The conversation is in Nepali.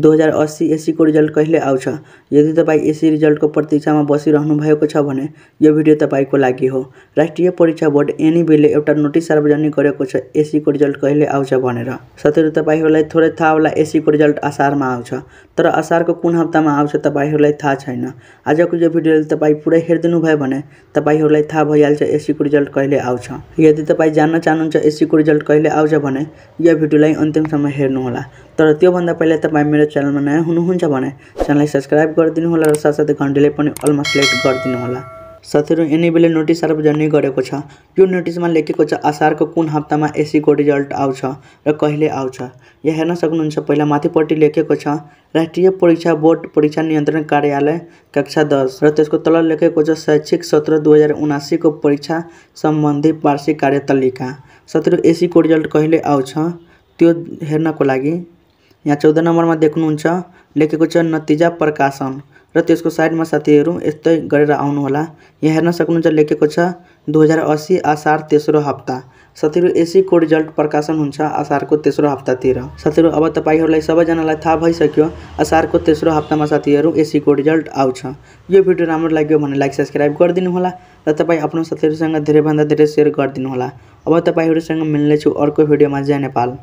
दुई हजार अस्सी एसीको रिजल्ट कहिले आउँछ यदि तपाईँ एसी रिजल्टको प्रतीक्षामा बसिरहनु भएको छ भने यो भिडियो तपाईँको लागि हो राष्ट्रिय परीक्षा बोर्ड एनइबीले एउटा नोटिस सार्वजनिक गरेको छ एसीको रिजल्ट कहिले आउँछ भनेर साथीहरू तपाईँहरूलाई थोरै थाहा होला एसीको रिजल्ट असारमा आउँछ तर असारको कुन हप्तामा आउँछ तपाईँहरूलाई थाहा छैन आजको यो भिडियोले तपाईँ पुरै हेरिदिनु भयो भने तपाईँहरूलाई थाहा भइहाल्छ एसीको रिजल्ट कहिले आउँछ यदि तपाईँ जान्न चाहनुहुन्छ एससीको रिजल्ट कहिले आउँछ भने यो भिडियोलाई अन्तिमसम्म हेर्नुहोला तर त्योभन्दा पहिला तपाईँ मेरो मेरो च्यानलमा नयाँ हुनुहुन्छ भने च्यानललाई सब्सक्राइब गरिदिनु होला र साथसाथै घन्टीले पनि अलमा सेलेक्ट गरिदिनु होला साथीहरू यिनी बेला नोटिस सार्वजनिक गरेको छ यो नोटिसमा लेखेको छ असारको कुन हप्तामा एसीको रिजल्ट e आउँछ र कहिले आउँछ यो हेर्न सक्नुहुन्छ पहिला माथिपट्टि लेखेको छ राष्ट्रिय परीक्षा बोर्ड परीक्षा नियन्त्रण कार्यालय कक्षा दस र त्यसको तल लेखेको छ शैक्षिक सत्र दुई हजार उनासीको परीक्षा सम्बन्धी वार्षिक कार्यतालिका साथीहरू एसीको रिजल्ट e कहिले आउँछ त्यो हेर्नको लागि यहाँ चौध नम्बरमा देख्नुहुन्छ लेखेको छ नतिजा प्रकाशन र त्यसको साइडमा साथीहरू यस्तै गरेर आउनुहोला यहाँ हेर्न सक्नुहुन्छ लेखेको छ दुई हजार असी असार तेस्रो हप्ता साथीहरू एसी एसीको रिजल्ट प्रकाशन हुन्छ असारको तेस्रो हप्तातिर साथीहरू अब तपाईँहरूलाई सबैजनालाई थाहा भइसक्यो असारको तेस्रो हप्तामा साथीहरू एसी एसीको रिजल्ट आउँछ यो भिडियो राम्रो लाग्यो भने लाइक सब्सक्राइब गरिदिनुहोला र तपाईँ आफ्नो साथीहरूसँग धेरैभन्दा धेरै सेयर गरिदिनुहोला अब तपाईँहरूसँग मिल्नेछु अर्को भिडियोमा जय नेपाल